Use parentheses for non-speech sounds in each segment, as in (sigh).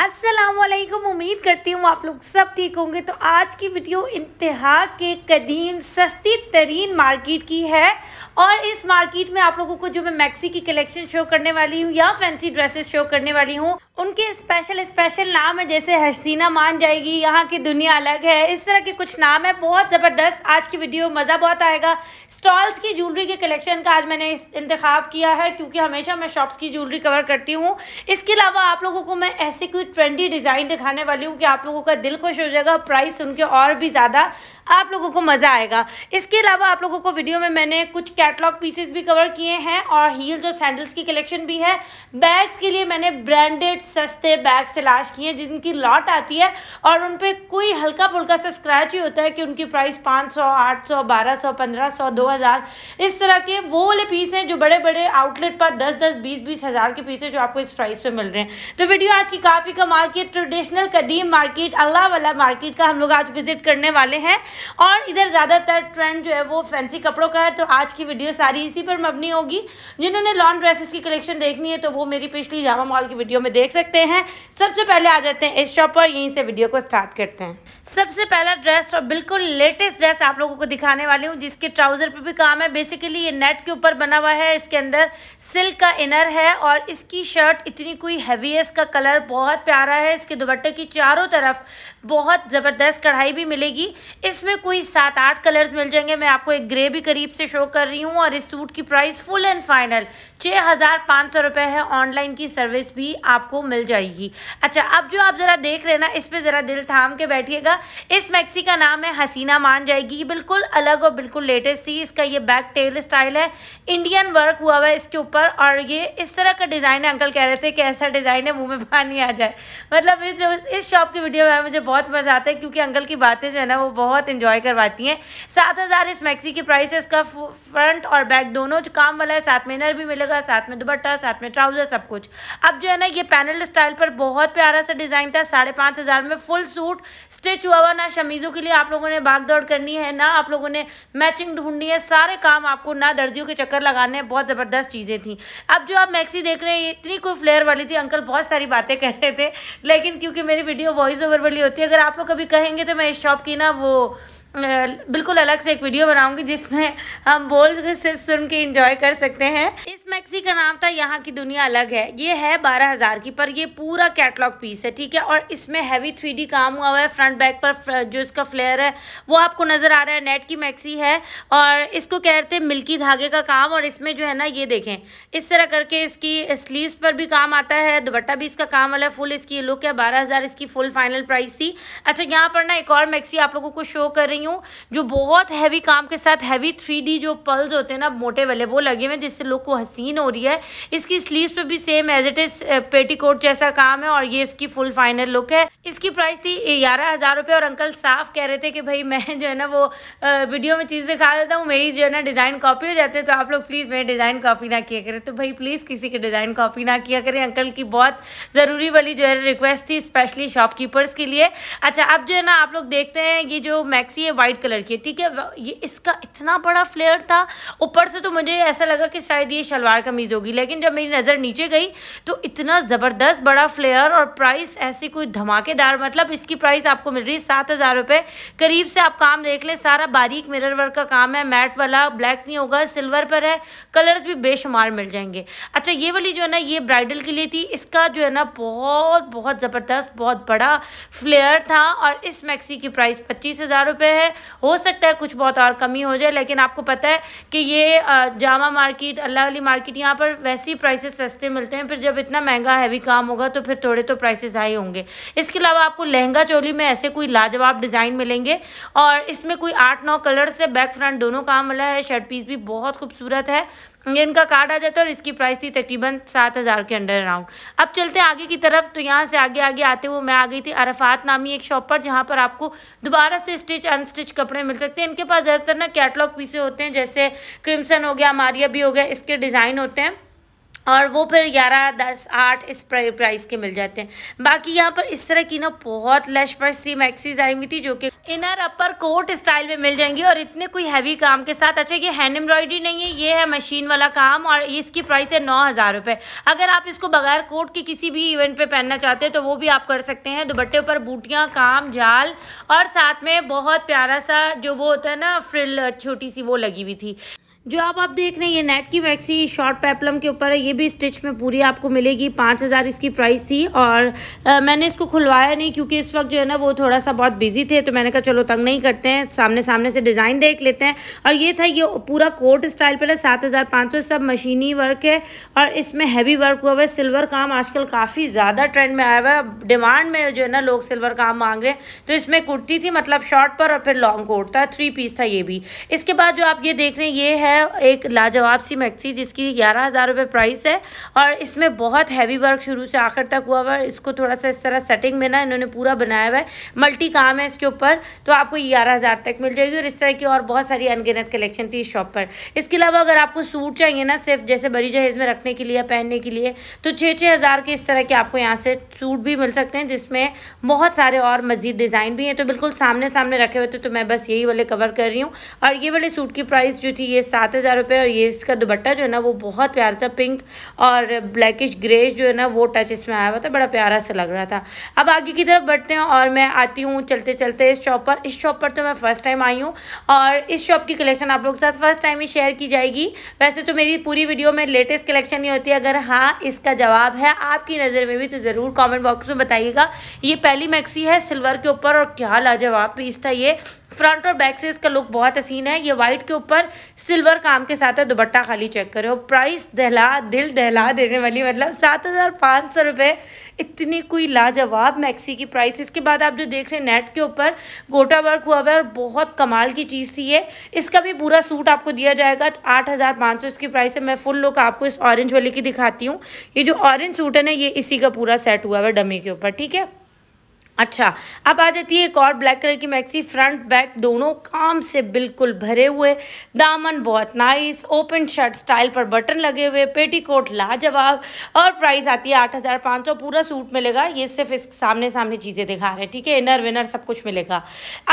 असलकुम उम्मीद करती हूँ आप लोग सब ठीक होंगे तो आज की वीडियो इंतहा के कदीम सस्ती तरीन मार्केट की है और इस मार्केट में आप लोगों को जो मैं मैक्सी की कलेक्शन शो करने वाली हूँ या फैंसी ड्रेसेस शो करने वाली हूँ उनके स्पेशल स्पेशल नाम है जैसे हसीना मान जाएगी यहाँ की दुनिया अलग है इस तरह के कुछ नाम है बहुत ज़बरदस्त आज की वीडियो मज़ा बहुत आएगा स्टॉल्स की ज्वेलरी के कलेक्शन का आज मैंने इंतखब किया है क्योंकि हमेशा मैं शॉप्स की ज्वेलरी कवर करती हूँ इसके अलावा आप लोगों को मैं ऐसे कोई ट्रेंडी डिज़ाइन दिखाने वाली हूँ कि आप लोगों का दिल खुश हो जाएगा प्राइस उनके और भी ज़्यादा आप लोगों को मज़ा आएगा इसके अलावा आप लोगों को वीडियो में मैंने कुछ कैटलॉग पीसेस भी कवर किए हैं और हील्स और सैंडल्स की कलेक्शन भी है बैग्स के लिए मैंने ब्रांडेड लिमिटेड सस्ते बैग्स तलाश किए जिनकी लॉट आती है और उन पर कोई हल्का फुल्का सा स्क्रैच ही होता है कि उनकी प्राइस पाँच सौ आठ सौ बारह सौ पंद्रह सौ दो हज़ार इस तरह के वो वाले पीस हैं जो बड़े बड़े आउटलेट पर दस दस बीस बीस हज़ार के पीस हैं जो आपको इस प्राइस पर मिल रहे हैं तो वीडियो आज की काफ़ी का मार्केट ट्रेडिशनल कदीम मार्केट अल्लाह वाला मार्केट का हम लोग आज विजिट करने वाले हैं और इधर ज़्यादातर ट्रेंड जो है वो फैंसी कपड़ों का है तो आज की वीडियो सारी इसी पर मबनी होगी जिन्होंने लॉन्ग ड्रेसेस की कलेक्शन देखनी है तो वो मेरी पिछली जामा मॉल की वीडियो में देख देख सकते हैं सबसे पहले आ जाते हैं इस शॉप पर यहीं से वीडियो को स्टार्ट करते हैं सबसे पहला ड्रेस और बिल्कुल लेटेस्ट ड्रेस आप लोगों को दिखाने वाली हूँ जिसके ट्राउज़र पर भी काम है बेसिकली ये नेट के ऊपर बना हुआ है इसके अंदर सिल्क का इनर है और इसकी शर्ट इतनी कोई हैवी है इसका कलर बहुत प्यारा है इसके दुपट्टे की चारों तरफ बहुत ज़बरदस्त कढ़ाई भी मिलेगी इसमें कोई सात आठ कलर्स मिल जाएंगे मैं आपको एक ग्रे भी करीब से शो कर रही हूँ और इस सूट की प्राइस फुल एंड फाइनल छः हज़ार पाँच सौ रुपये है ऑनलाइन की सर्विस भी आपको मिल जाएगी अच्छा अब जो आप ज़रा देख रहे हैं ना इस पर ज़रा दिल थाम के बैठिएगा इस मैक्सी का नाम है हसीना मान जाएगी बिल्कुल अलग और बिल्कुल लेटेस्ट थी इसका ये बैक टेल स्टाइल है इंडियन वर्क हुआ हुआ है इसके ऊपर और ये इस तरह का डिज़ाइन है अंकल कह रहे थे कि ऐसा डिज़ाइन है मुँह में पानी आ जाए मतलब इस जो इस शॉप की वीडियो में मुझे बहुत मज़ा आता है क्योंकि अंकल की बातें जो है ना वो बहुत इंजॉय करवाती हैं सात हज़ार इस मैक्सी की प्राइस है इसका फ्रंट और बैक दोनों जो काम वाला है साथ में इनर भी मिलेगा साथ में दुबट्टा साथ में ट्राउज़र सब कुछ अब जो है ना ये पैनल पैनल स्टाइल पर बहुत प्यारा सा डिज़ाइन था साढ़े पाँच हज़ार में फुल सूट स्टिच हुआ हुआ ना शमीज़ों के लिए आप लोगों ने भाग दौड़ करनी है ना आप लोगों ने मैचिंग ढूंढनी है सारे काम आपको ना दर्जियों के चक्कर लगाने हैं बहुत ज़बरदस्त चीज़ें थी अब जो आप मैक्सी देख रहे हैं इतनी कोई फ्लेयर वाली थी अंकल बहुत सारी बातें कर रहे थे लेकिन क्योंकि मेरी वीडियो वॉइस ओवर वाली होती है अगर आप लोग कभी कहेंगे तो मैं इस शॉप की ना वो बिल्कुल अलग से एक वीडियो बनाऊंगी जिसमें हम बोल सिर्फ सुन के इंजॉय कर सकते हैं इस मैक्सी का नाम था यहाँ की दुनिया अलग है ये है बारह हज़ार की पर ये पूरा कैटलॉग पीस है ठीक है और इसमें हैवी थ्री काम हुआ हुआ है फ्रंट बैक पर जो इसका फ्लेयर है वो आपको नज़र आ रहा है नेट की मैक्सी है और इसको कहते हैं मिल्की धागे का काम और इसमें जो है ना ये देखें इस तरह करके इसकी स्लीव पर भी काम आता है दुपट्टा भी इसका काम वाला है फुल इसकी लुक है बारह इसकी फुल फाइनल प्राइस थी अच्छा यहाँ पर ना एक और मैक्सी आप लोगों को शो कर रही रही हूँ जो बहुत हैवी काम के साथ हैवी थ्री जो पल्स होते हैं ना मोटे वाले वो लगे हुए हैं जिससे लुक को हसीन हो रही है इसकी स्लीव्स पे भी सेम एज इट इज़ पेटी जैसा काम है और ये इसकी फुल फाइनल लुक है इसकी प्राइस थी ग्यारह हज़ार रुपये और अंकल साफ कह रहे थे कि भाई मैं (laughs) जो है ना वो वीडियो में चीज़ दिखा देता हूँ मेरी जो है ना डिज़ाइन कॉपी हो जाते हैं तो आप लोग प्लीज़ मेरे डिज़ाइन कॉपी ना किया करें तो भाई प्लीज़ किसी के डिज़ाइन कॉपी ना किया करें अंकल की बहुत ज़रूरी वाली जो है रिक्वेस्ट थी स्पेशली शॉपकीपर्स के लिए अच्छा अब जो है ना आप लोग देखते हैं ये जो मैक्सी है वाइट कलर की है ठीक है ये इसका इतना बड़ा फ्लेयर था ऊपर से तो मुझे ऐसा लगा कि शायद ये शलवार कमीज़ होगी लेकिन जब मेरी नज़र नीचे गई तो इतना ज़बरदस्त बड़ा फ्लेयर और प्राइस ऐसी कोई धमाकेदार मतलब इसकी प्राइस आपको मिल रही है सात हज़ार रुपये करीब से आप काम देख लें सारा बारीक मिरर वर्क का काम है मैट वाला ब्लैक नहीं होगा सिल्वर पर है कलर्स भी बेशुमार मिल जाएंगे अच्छा ये वाली जो है ना ये ब्राइडल के लिए थी इसका जो है ना बहुत बहुत ज़बरदस्त बहुत बड़ा फ्लेयर था और इस मैक्सी की प्राइस पच्चीस हज़ार रुपये है है हो सकता है कुछ बहुत और कमी हो जाए लेकिन आपको पता है कि ये जामा मार्केट अल्लाह वाली मार्केट यहाँ पर वैसे ही प्राइसेस सस्ते मिलते हैं फिर जब इतना महंगा हैवी काम होगा तो फिर थोड़े तो प्राइसेस हाई होंगे इसके अलावा आपको लहंगा चोली में ऐसे कोई लाजवाब डिज़ाइन मिलेंगे और इसमें कोई आठ नौ कलर से बैक फ्रंट दोनों काम मिला है शर्ट पीस भी बहुत खूबसूरत है इनका कार्ड आ जाता है और इसकी प्राइस थी तकरीबन सात हज़ार के अंडर अराउंड अब चलते हैं आगे की तरफ तो यहाँ से आगे आगे आते हुए मैं आ गई थी अरफात नामी एक शॉप पर जहाँ पर आपको दोबारा से स्टिच अनस्टिच कपड़े मिल सकते हैं इनके पास ज़्यादातर ना कैटलॉग पीसे होते हैं जैसे क्रिम्सन हो गया मारिया भी हो गया इसके डिज़ाइन होते हैं और वो फिर ग्यारह दस आठ इस प्राइस के मिल जाते हैं बाकी यहाँ पर इस तरह की ना बहुत लश पर सी मैक्सीज आई हुई थी जो कि इनर अपर कोट स्टाइल में मिल जाएंगी और इतने कोई हैवी काम के साथ अच्छा ये हैंड एम्ब्रॉयडरी नहीं है ये है मशीन वाला काम और इसकी प्राइस है नौ हज़ार रुपये अगर आप इसको बगैर कोट के किसी भी इवेंट पर पहनना चाहते हैं तो वो भी आप कर सकते हैं दुपट्टे पर बूटियाँ काम जाल और साथ में बहुत प्यारा सा जो वो होता है ना फ्रिल छोटी सी वो लगी हुई थी जो आप आप देख रहे हैं ये नेट की वैक्सी शॉर्ट पेप्लम के ऊपर है ये भी स्टिच में पूरी आपको मिलेगी पाँच हज़ार इसकी प्राइस थी और आ, मैंने इसको खुलवाया नहीं क्योंकि इस वक्त जो है ना वो थोड़ा सा बहुत बिजी थे तो मैंने कहा चलो तंग नहीं करते हैं सामने सामने से डिज़ाइन देख लेते हैं और ये था ये पूरा कोट स्टाइल पर है सात हज़ार पाँच सौ सब मशीनी वर्क है और इसमें हैवी वर्क हुआ हुआ है सिल्वर काम आजकल काफ़ी ज़्यादा ट्रेंड में आया हुआ है डिमांड में जो है ना लोग सिल्वर काम मांग रहे हैं तो इसमें कुर्ती थी मतलब शॉर्ट पर और फिर लॉन्ग कोट था थ्री पीस था ये भी इसके बाद जो आप ये देख रहे हैं ये है है एक लाजवाब सी मैक्सी जिसकी ग्यारह हज़ार रुपये प्राइस है और इसमें बहुत हैवी वर्क शुरू से आखिर तक हुआ हुआ इसको थोड़ा सा इस तरह सेटिंग में ना इन्होंने पूरा बनाया हुआ है मल्टी काम है इसके ऊपर तो आपको ग्यारह हज़ार तक मिल जाएगी और इस तरह की और बहुत सारी अनगिनत कलेक्शन थी इस शॉप पर इसके अलावा अगर आपको सूट चाहिए ना सिर्फ जैसे बड़ी जहेज में रखने के लिए पहनने के लिए तो छः छः हज़ार के इस तरह के आपको यहाँ से सूट भी मिल सकते हैं जिसमें बहुत सारे और मज़ीद डिज़ाइन भी हैं तो बिल्कुल सामने सामने रखे हुए थे तो मैं बस यही वाले कवर कर रही हूँ और ये वाले सूट की प्राइस जो थी ये सात हज़ार रुपये और ये इसका दुपट्टा जो है ना वो बहुत प्यारा था पिंक और ब्लैकिश ग्रे जो है ना वो टच इसमें आया हुआ था बड़ा प्यारा सा लग रहा था अब आगे की तरफ बढ़ते हैं और मैं आती हूँ चलते चलते इस शॉप पर इस शॉप पर तो मैं फ़र्स्ट टाइम आई हूँ और इस शॉप की कलेक्शन आप लोगों के साथ फ़र्स्ट टाइम ही शेयर की जाएगी वैसे तो मेरी पूरी वीडियो में लेटेस्ट कलेक्शन नहीं होती अगर हाँ इसका जवाब है आपकी नज़र में भी तो ज़रूर कॉमेंट बॉक्स में बताइएगा ये पहली मैक्सी है सिल्वर के ऊपर और क्या लाजवाब पीस था ये फ्रंट और बैक से इसका लुक बहुत हसीन है ये वाइट के ऊपर सिल्वर काम के साथ है दुबट्टा खाली चेक करो प्राइस दहला दिल दहला देने वाली मतलब सात हज़ार पाँच सौ रुपये इतनी कोई लाजवाब मैक्सी की प्राइस इसके बाद आप जो देख रहे हैं नेट के ऊपर गोटा वर्क हुआ हुआ है और बहुत कमाल की चीज़ थी ये इसका भी पूरा सूट आपको दिया जाएगा आठ हज़ार पाँच सौ इसकी प्राइस है मैं फुल लुक आपको इस ऑरेंज वाले की दिखाती हूँ ये जो ऑरेंज सूट है ना ये इसी का पूरा सेट हुआ हुआ है डमी के ऊपर ठीक है अच्छा अब आ जाती है एक और ब्लैक कलर की मैक्सी फ्रंट बैक दोनों काम से बिल्कुल भरे हुए दामन बहुत नाइस ओपन शर्ट स्टाइल पर बटन लगे हुए पेटी कोट लाजवाब और प्राइस आती है आठ हज़ार पाँच सौ पूरा सूट मिलेगा ये सिर्फ इस सामने सामने चीज़ें दिखा रहे हैं ठीक है इनर विनर सब कुछ मिलेगा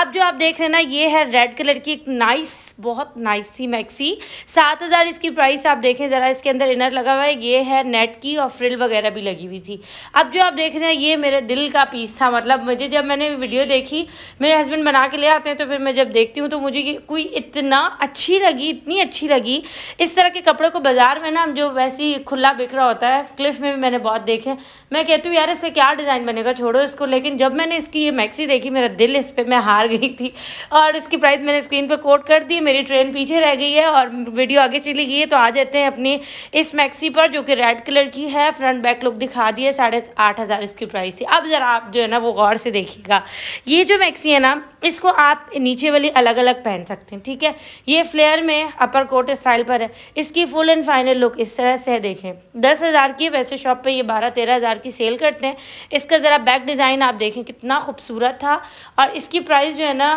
अब जो आप देख रहे हैं ना ये है रेड कलर की एक नाइस बहुत नाइस थी मैक्सी सात हज़ार इसकी प्राइस आप देखें ज़रा इसके अंदर इनर लगा हुआ है ये है नेट की और फ्रिल वगैरह भी लगी हुई थी अब जो आप देख रहे हैं ये मेरे दिल का पीस था मतलब तब मुझे जब मैंने वीडियो देखी मेरे हस्बैंड बना के ले आते हैं तो फिर मैं जब देखती हूँ तो मुझे कोई इतना अच्छी लगी इतनी अच्छी लगी इस तरह के कपड़ों को बाज़ार में ना जो वैसे ही खुला बिखरा होता है क्लिफ में भी मैंने बहुत देखे मैं कहती हूँ यार इससे क्या डिज़ाइन बनेगा छोड़ो इसको लेकिन जब मैंने इसकी ये मैक्सी देखी मेरा दिल इस पर मैं हार गई थी और इसकी प्राइस मैंने स्क्रीन पर कोट कर दी मेरी ट्रेन पीछे रह गई है और वीडियो आगे चली गई है तो आ जाते हैं अपनी इस मैक्सी पर जो कि रेड कलर की है फ्रंट बैक लुक दिखा दी है साढ़े आठ हज़ार इसकी प्राइस थी अब ज़रा आप जो है ना वो गौर से देखिएगा ये जो मैक्सी है ना इसको आप नीचे वाली अलग अलग पहन सकते हैं ठीक है ये फ्लेयर में अपर कोट स्टाइल पर है इसकी फुल एंड फाइनल लुक इस तरह से है देखें दस हज़ार की वैसे शॉप पे ये बारह तेरह हज़ार की सेल करते हैं इसका ज़रा बैक डिज़ाइन आप देखें कितना खूबसूरत था और इसकी प्राइस जो है ना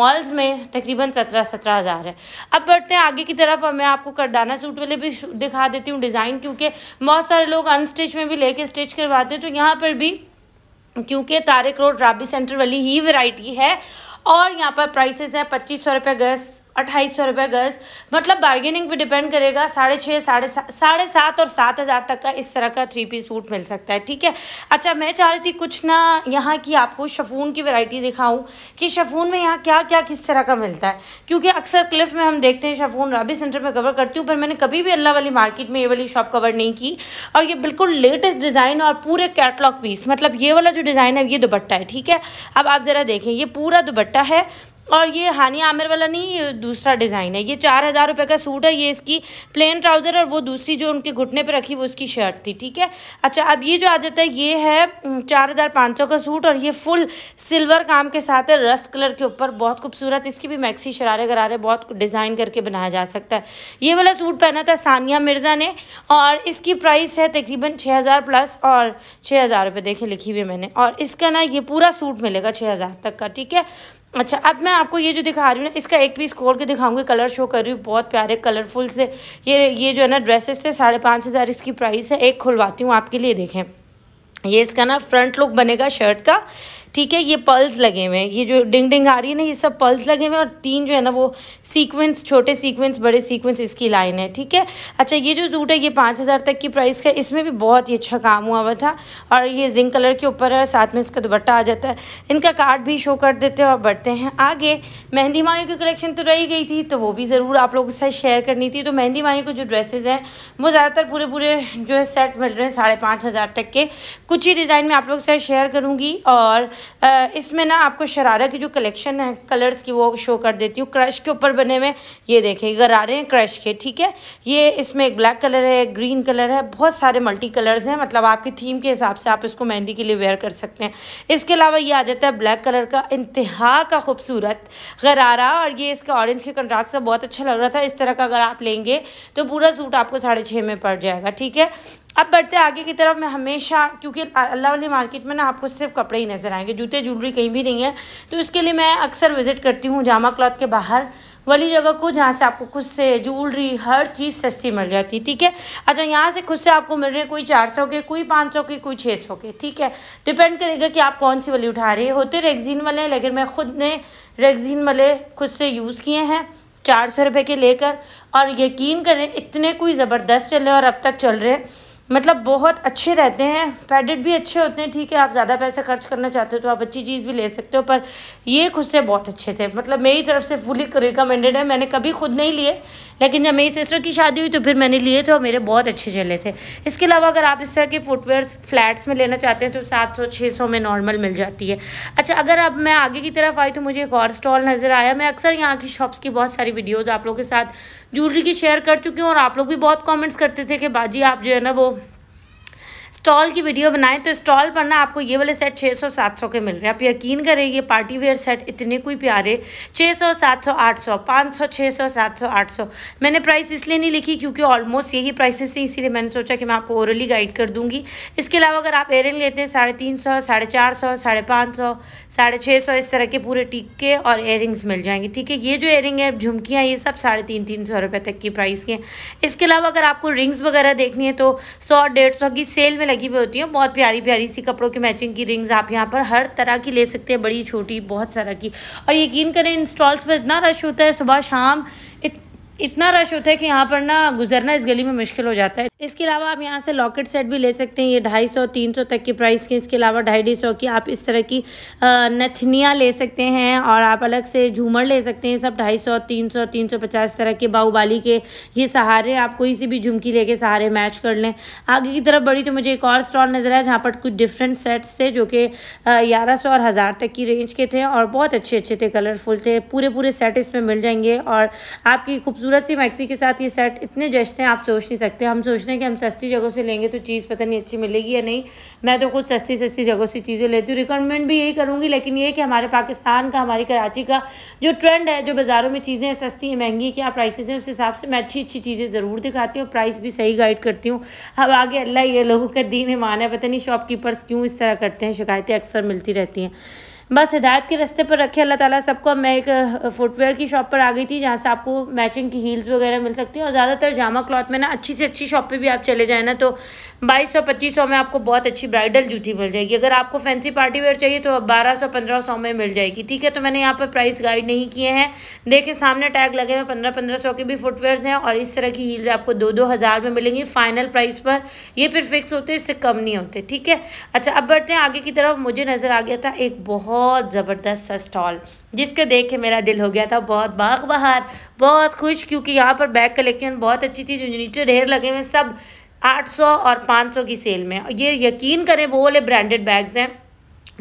मॉल्स में तकरीबन सत्रह सत्रह हज़ार है अब बढ़ते हैं आगे की तरफ और मैं आपको करदाना सूट वाले भी दिखा देती हूँ डिज़ाइन क्योंकि बहुत सारे लोग अनस्टिच में भी लेके स्टिच करवाते हैं तो यहाँ पर भी क्योंकि तारिक रोड राबी सेंटर वाली ही वैरायटी है और यहाँ पर प्राइसेस हैं पच्चीस सौ रुपये गज अट्ठाईस सौ रुपये गज़ मतलब बार्गेनिंग पे डिपेंड करेगा साढ़े छः साढ़े साढ़े सात और सात हज़ार तक का इस तरह का थ्री पीस सूट मिल सकता है ठीक है अच्छा मैं चाह रही थी कुछ ना यहाँ की आपको शफून की वैरायटी दिखाऊँ कि शफून में यहाँ क्या क्या किस तरह का मिलता है क्योंकि अक्सर क्लिफ में हम देखते हैं शफून राबी सेंटर में कवर करती हूँ पर मैंने कभी भी अल्लाह वाली मार्केट में ये वाली शॉप कवर नहीं की और ये बिल्कुल लेटेस्ट डिज़ाइन और पूरे कैटलॉग पीस मतलब ये वाला जो डिज़ाइन है ये दुबट्टा है ठीक है अब आप ज़रा देखें ये पूरा दुबट्टा है और ये हानि आमिर वाला नहीं ये दूसरा डिज़ाइन है ये चार हज़ार रुपये का सूट है ये इसकी प्लेन ट्राउज़र और वो दूसरी जो उनके घुटने पर रखी वो उसकी शर्ट थी ठीक है अच्छा अब ये जो आ जाता है ये है चार हज़ार पाँच सौ का सूट और ये फुल सिल्वर काम के साथ है रस्ट कलर के ऊपर बहुत खूबसूरत इसकी भी मैक्सी शरारे गरारे बहुत डिज़ाइन करके बनाया जा सकता है ये वाला सूट पहना था सानिया मिर्ज़ा ने और इसकी प्राइस है तकरीबन छः हज़ार प्लस और छः हज़ार रुपये देखें लिखी हुई मैंने और इसका ना ये पूरा सूट मिलेगा छः हज़ार तक का ठीक है अच्छा अब मैं आपको ये जो दिखा रही हूँ ना इसका एक पीस खोल के दिखाऊंगी कलर शो कर रही हूँ बहुत प्यारे कलरफुल से ये ये जो है ना ड्रेसेस थे साढ़े पाँच हज़ार इसकी प्राइस है एक खुलवाती हूँ आपके लिए देखें ये इसका ना फ्रंट लुक बनेगा शर्ट का ठीक है ये पर्ल्स लगे हुए हैं ये जो डिंग डिंग आ रही है ना ये सब पर्ल्स लगे हुए हैं और तीन जो है ना वो सीक्वेंस छोटे सीक्वेंस बड़े सीक्वेंस इसकी लाइन है ठीक है अच्छा ये जो सूट है ये पाँच हज़ार तक की प्राइस का इसमें भी बहुत ही अच्छा काम हुआ हुआ था और ये जिंक कलर के ऊपर है साथ में इसका दुपट्टा आ जाता है इनका कार्ड भी शो कर देते हैं और बढ़ते हैं आगे मेहंदी माइयों की कलेक्शन तो रही गई थी तो वो भी ज़रूर आप लोगों के साथ शेयर करनी थी तो मेहंदी माइयों के जो ड्रेसेज हैं वो ज़्यादातर पूरे पूरे जो है सेट मिल रहे हैं साढ़े पाँच हज़ार तक के कुछ ही डिज़ाइन में आप लोग से शेयर करूँगी और इसमें ना आपको शरारा की जो कलेक्शन है कलर्स की वो शो कर देती हूँ क्रश के ऊपर बने हुए ये देखें गरारे हैं क्रश के ठीक है ये इसमें एक ब्लैक कलर है ग्रीन कलर है बहुत सारे मल्टी कलर्स हैं मतलब आपकी थीम के हिसाब से आप इसको मेहंदी के लिए वेयर कर सकते हैं इसके अलावा ये आ जाता है ब्लैक कलर का इंतहा का खूबसूरत गरारा और ये इसका ऑरेंज के कंट्रास्ट का बहुत अच्छा लग रहा था इस तरह का अगर आप लेंगे तो पूरा सूट आपको साढ़े छः में पड़ जाएगा ठीक है अब बढ़ते आगे की तरफ मैं हमेशा क्योंकि अल्लाह वाली मार्केट में ना आपको सिर्फ कपड़े ही नज़र आएंगे जूते ज्वेलरी कहीं भी नहीं है तो इसके लिए मैं अक्सर विज़िट करती हूँ जामा क्लॉथ के बाहर वाली जगह को जहाँ से आपको खुद से ज्वेलरी हर चीज़ सस्ती मिल जाती है ठीक है अच्छा यहाँ से खुद से आपको मिल रही है कोई चार सौ के कोई पाँच सौ के कोई छः सौ के ठीक है डिपेंड करेगा कि आप कौन सी वाली उठा रहे होते रेगजीन वाले हैं लेकिन मैं खुद ने रेगजीन वाले खुद से यूज़ किए हैं चार सौ रुपये के लेकर और यकीन करें इतने कोई ज़बरदस्त चले और अब तक चल रहे हैं मतलब बहुत अच्छे रहते हैं पैडेड भी अच्छे होते हैं ठीक है आप ज़्यादा पैसा खर्च करना चाहते हो तो आप अच्छी चीज़ भी ले सकते हो पर ये खुद से बहुत अच्छे थे मतलब मेरी तरफ से फुली रिकमेंडेड है मैंने कभी खुद नहीं लिए लेकिन जब मेरी सिस्टर की शादी हुई तो फिर मैंने लिए थे तो और मेरे बहुत अच्छे चले थे इसके अलावा अगर आप इस तरह के फुटवेयर फ्लैट्स में लेना चाहते हैं तो सात सौ छः सौ में नॉर्मल मिल जाती है अच्छा अगर अब मैं आगे की तरफ आई तो मुझे एक और स्टॉल नज़र आया मैं अक्सर यहाँ की शॉप्स की बहुत सारी वीडियोज़ आप लोगों के साथ ज्वेलरी की शेयर कर चुकी हूँ और आप लोग भी बहुत कॉमेंट्स करते थे कि बाजी आप जो है ना वो स्टॉल की वीडियो बनाएं तो स्टॉल पर ना आपको ये वाले सेट 600-700 के मिल रहे हैं आप यकीन करें ये पार्टी वेयर सेट इतने कोई प्यारे 600 700 800 500 600 700 800 मैंने प्राइस इसलिए नहीं लिखी क्योंकि ऑलमोस्ट यही प्राइसेस थी इसीलिए मैंने सोचा कि मैं आपको ओरली गाइड कर दूँगी इसके अलावा अगर आप एयरिंग लेते हैं साढ़े तीन सौ साढ़े चार सौ साढ़े पाँच सौ साढ़े छः सौ इस तरह के पूरे टिक्के और एयरिंग्स मिल जाएंगे ठीक है ये जो एयरिंग है झुमकियाँ ये सब साढ़े तीन तीन सौ रुपये तक की प्राइस की हैं इसके अलावा अगर आपको रिंग्स वगैरह देखनी है तो सौ डेढ़ सौ की सेल में लगी हुई होती है बहुत प्यारी प्यारी सी कपड़ों की मैचिंग की रिंग्स आप यहाँ पर हर तरह की ले सकते हैं बड़ी छोटी बहुत सारा की और यकीन करें इंस्टॉल्स पर इतना रश होता है सुबह शाम इत इतना रश होता है कि यहाँ पर ना गुजरना इस गली में मुश्किल हो जाता है इसके अलावा आप यहाँ से लॉकेट सेट भी ले सकते हैं ये ढाई सौ तीन सौ तक की प्राइस के इसके अलावा ढाई ढाई सौ की आप इस तरह की नथनिया ले सकते हैं और आप अलग से झूमर ले सकते हैं सब ढाई सौ तीन सौ तीन सौ पचास तरह के बाहुबाली के ये सहारे आप कोई सी भी झुमकी लेके सहारे मैच कर लें आगे की तरफ बड़ी तो मुझे एक और स्टॉल नज़र आया जहाँ पर कुछ डिफरेंट सेट्स थे जो कि ग्यारह सौ और हज़ार तक की रेंज के थे और बहुत अच्छे अच्छे थे कलरफुल थे पूरे पूरे सेट इसमें मिल जाएंगे और आपकी खूबसूरत खूबसूरत सी मैक्सी के साथ ये सेट इतने जश्न हैं आप सोच नहीं सकते हम सोच रहे हैं कि हम सस्ती जगहों से लेंगे तो चीज़ पता नहीं अच्छी मिलेगी या नहीं मैं तो कुछ सस्ती सस्ती जगहों से चीज़ें लेती हूँ रिकमेंड भी यही करूँगी लेकिन ये कि हमारे पाकिस्तान का हमारी कराची का जो ट्रेंड है जो बाज़ारों में चीज़ें सस्ती हैं महंगी क्या प्राइसेज हैं उस हिसाब से मैं अच्छी अच्छी चीज़ें ज़रूर दिखाती हूँ प्राइस भी सही गाइड करती हूँ अब आगे अल्लाह ये लोगों का दीन है माना है पता नहीं शॉपकीपर्स क्यों इस तरह करते हैं शिकायतें अक्सर मिलती रहती हैं बस हिदायत के रास्ते पर रखे अल्लाह ताला सबको मैं एक फुटवेयर की शॉप पर आ गई थी जहाँ से आपको मैचिंग की हील्स वगैरह मिल सकती हैं और ज़्यादातर जामा क्लॉथ में ना अच्छी से अच्छी शॉप पर भी आप चले जाए ना तो बाईस सौ पच्चीस सौ में आपको बहुत अच्छी ब्राइडल जूती मिल जाएगी अगर आपको फैंसी पार्टी वेयर चाहिए तो बारह सौ पंद्रह सौ में मिल जाएगी ठीक है तो मैंने यहाँ पर प्राइस गाइड नहीं किए हैं देखिए सामने टैग लगे हुए पंद्रह पंद्रह सौ के भी फुटवेयर हैं और इस तरह की हील्स आपको दो दो हज़ार में मिलेंगी फाइनल प्राइस पर ये फिर फिक्स होते इससे कम नहीं होते ठीक है अच्छा अब बढ़ते हैं आगे की तरफ मुझे नज़र आ गया था एक बहुत ज़बरदस्त सा स्टॉल जिसके देख के मेरा दिल हो गया था बहुत बाग बहार बहुत खुश क्योंकि यहाँ पर बैग कलेक्शन बहुत अच्छी थी जो नीचे ढेर लगे हुए सब 800 और 500 की सेल में ये यकीन करें वो वाले ब्रांडेड बैग्स हैं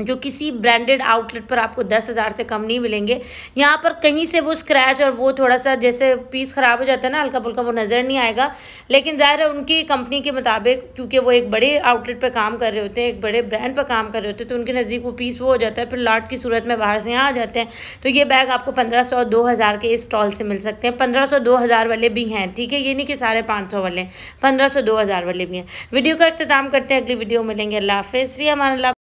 जो किसी ब्रांडेड आउटलेट पर आपको दस हज़ार से कम नहीं मिलेंगे यहाँ पर कहीं से वो स्क्रैच और वो थोड़ा सा जैसे पीस ख़राब हो जाता है ना हल्का फुल्का वो नज़र नहीं आएगा लेकिन ज़ाहिर है उनकी कंपनी के मुताबिक क्योंकि वो एक बड़े आउटलेट पर काम कर रहे होते हैं एक बड़े ब्रांड पर काम कर रहे होते हैं तो उनके नज़दीक वो पीस वो हो जाता है फिर लाट की सूरत में बाहर से यहाँ आ जाते हैं तो ये बैग आपको पंद्रह सौ दो हज़ार के इस स्टॉल से मिल सकते हैं पंद्रह सौ दो हज़ार वाले भी हैं ठीक है ये नहीं कि साढ़े पाँच सौ वाले हैं पंद्रह सौ दो हज़ार वाले भी हैं वीडियो का अख्ताम करते हैं अगली वीडियो मिलेंगे अल्लाह हाफ़ भी हमारा